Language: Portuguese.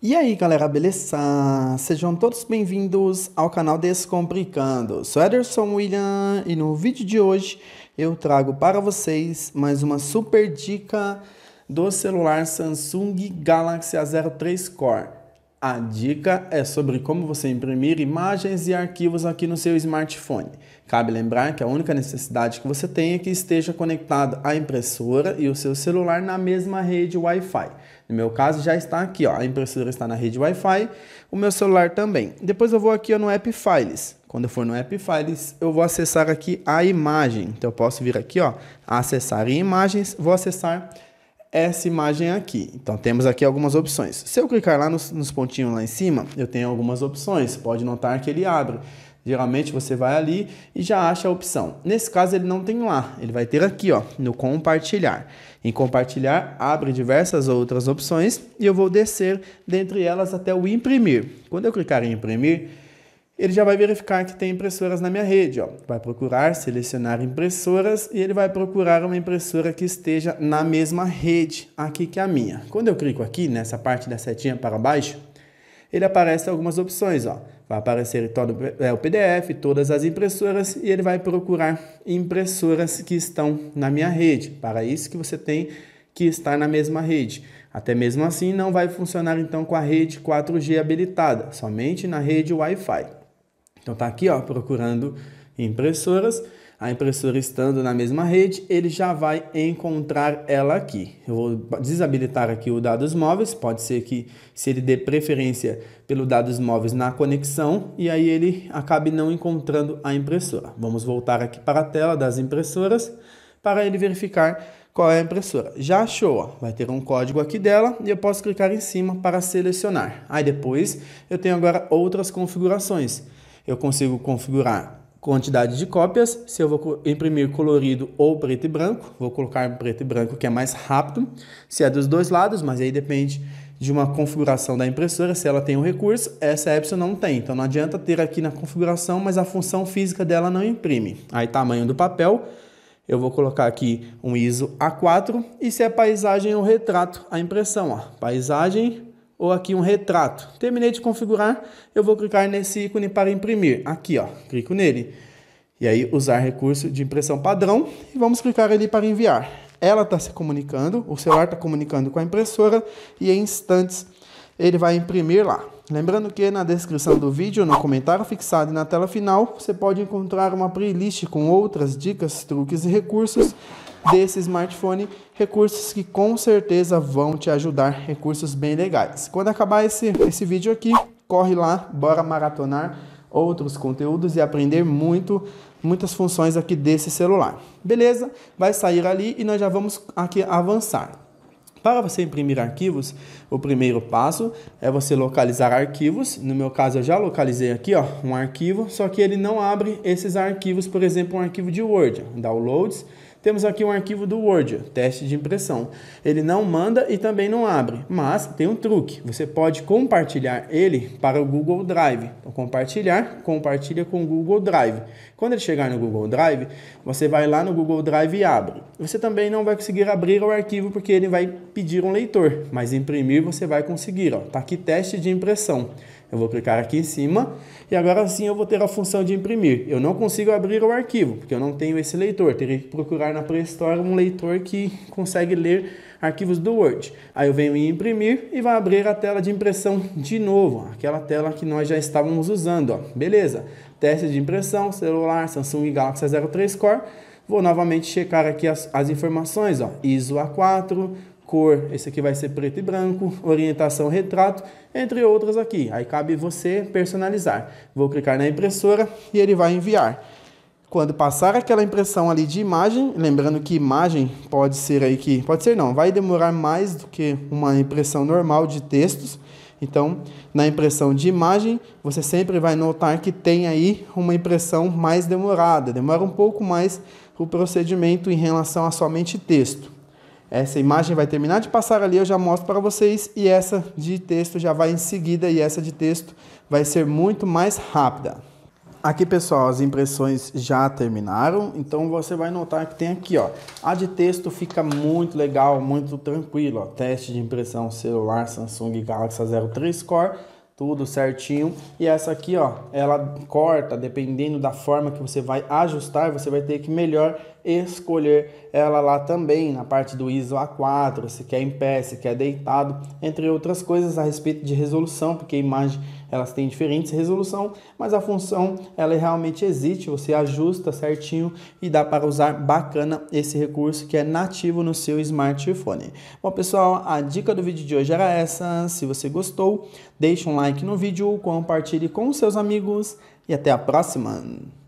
E aí galera, beleza? Sejam todos bem-vindos ao canal Descomplicando. Sou Ederson William e no vídeo de hoje eu trago para vocês mais uma super dica do celular Samsung Galaxy A03 Core. A dica é sobre como você imprimir imagens e arquivos aqui no seu smartphone. Cabe lembrar que a única necessidade que você tem é que esteja conectado a impressora e o seu celular na mesma rede Wi-Fi. No meu caso já está aqui, ó, a impressora está na rede Wi-Fi, o meu celular também. Depois eu vou aqui ó, no App Files. Quando eu for no App Files, eu vou acessar aqui a imagem. Então eu posso vir aqui, ó, acessar em imagens, vou acessar essa imagem aqui. Então temos aqui algumas opções. Se eu clicar lá nos, nos pontinhos lá em cima, eu tenho algumas opções. Pode notar que ele abre. Geralmente você vai ali e já acha a opção. Nesse caso ele não tem lá, ele vai ter aqui ó, no compartilhar. Em compartilhar abre diversas outras opções e eu vou descer dentre elas até o imprimir. Quando eu clicar em imprimir, ele já vai verificar que tem impressoras na minha rede. Ó. Vai procurar, selecionar impressoras e ele vai procurar uma impressora que esteja na mesma rede aqui que a minha. Quando eu clico aqui, nessa parte da setinha para baixo, ele aparece algumas opções. Ó. Vai aparecer todo, é, o PDF, todas as impressoras e ele vai procurar impressoras que estão na minha rede. Para isso que você tem que estar na mesma rede. Até mesmo assim, não vai funcionar então com a rede 4G habilitada, somente na rede Wi-Fi. Então tá aqui, ó, procurando impressoras. A impressora estando na mesma rede, ele já vai encontrar ela aqui. Eu vou desabilitar aqui o dados móveis, pode ser que se ele dê preferência pelo dados móveis na conexão e aí ele acabe não encontrando a impressora. Vamos voltar aqui para a tela das impressoras para ele verificar qual é a impressora. Já achou, ó, vai ter um código aqui dela e eu posso clicar em cima para selecionar. Aí depois eu tenho agora outras configurações eu consigo configurar quantidade de cópias, se eu vou imprimir colorido ou preto e branco, vou colocar preto e branco que é mais rápido, se é dos dois lados, mas aí depende de uma configuração da impressora, se ela tem o um recurso, essa Epson não tem. Então não adianta ter aqui na configuração, mas a função física dela não imprime. Aí tamanho do papel, eu vou colocar aqui um ISO A4 e se é paisagem ou retrato, a impressão, ó. Paisagem, ou aqui um retrato. Terminei de configurar, eu vou clicar nesse ícone para imprimir. Aqui, ó, clico nele. E aí usar recurso de impressão padrão e vamos clicar ali para enviar. Ela está se comunicando, o celular está comunicando com a impressora e em instantes ele vai imprimir lá. Lembrando que na descrição do vídeo, no comentário fixado e na tela final, você pode encontrar uma playlist com outras dicas, truques e recursos desse smartphone, recursos que com certeza vão te ajudar, recursos bem legais. Quando acabar esse, esse vídeo aqui, corre lá, bora maratonar outros conteúdos e aprender muito, muitas funções aqui desse celular. Beleza? Vai sair ali e nós já vamos aqui avançar. Para você imprimir arquivos, o primeiro passo é você localizar arquivos. No meu caso, eu já localizei aqui ó, um arquivo, só que ele não abre esses arquivos, por exemplo, um arquivo de Word, downloads. Temos aqui um arquivo do Word, teste de impressão. Ele não manda e também não abre, mas tem um truque. Você pode compartilhar ele para o Google Drive. Então, compartilhar, compartilha com o Google Drive. Quando ele chegar no Google Drive, você vai lá no Google Drive e abre. Você também não vai conseguir abrir o arquivo porque ele vai pedir um leitor, mas imprimir você vai conseguir. Está aqui teste de impressão. Eu vou clicar aqui em cima e agora sim eu vou ter a função de imprimir. Eu não consigo abrir o arquivo, porque eu não tenho esse leitor. Teria que procurar na Play Store um leitor que consegue ler arquivos do Word. Aí eu venho em imprimir e vai abrir a tela de impressão de novo, aquela tela que nós já estávamos usando. Ó. Beleza, teste de impressão, celular Samsung Galaxy 03 Core. Vou novamente checar aqui as, as informações, ó, ISO A4, cor, esse aqui vai ser preto e branco, orientação retrato, entre outras aqui. Aí cabe você personalizar. Vou clicar na impressora e ele vai enviar. Quando passar aquela impressão ali de imagem, lembrando que imagem pode ser aí que, pode ser não, vai demorar mais do que uma impressão normal de textos. Então, na impressão de imagem, você sempre vai notar que tem aí uma impressão mais demorada, demora um pouco mais o procedimento em relação a somente texto. Essa imagem vai terminar de passar ali, eu já mostro para vocês, e essa de texto já vai em seguida, e essa de texto vai ser muito mais rápida. Aqui, pessoal, as impressões já terminaram, então você vai notar que tem aqui, ó, a de texto fica muito legal, muito tranquilo, ó, teste de impressão celular Samsung Galaxy A03 Core, tudo certinho. E essa aqui, ó, ela corta, dependendo da forma que você vai ajustar, você vai ter que melhor escolher ela lá também, na parte do ISO A4, se quer em pé, se quer deitado, entre outras coisas a respeito de resolução, porque a imagem elas têm diferentes resolução, mas a função ela é realmente existe, você ajusta certinho e dá para usar bacana esse recurso que é nativo no seu smartphone. Bom, pessoal, a dica do vídeo de hoje era essa. Se você gostou, deixe um like no vídeo, compartilhe com seus amigos e até a próxima.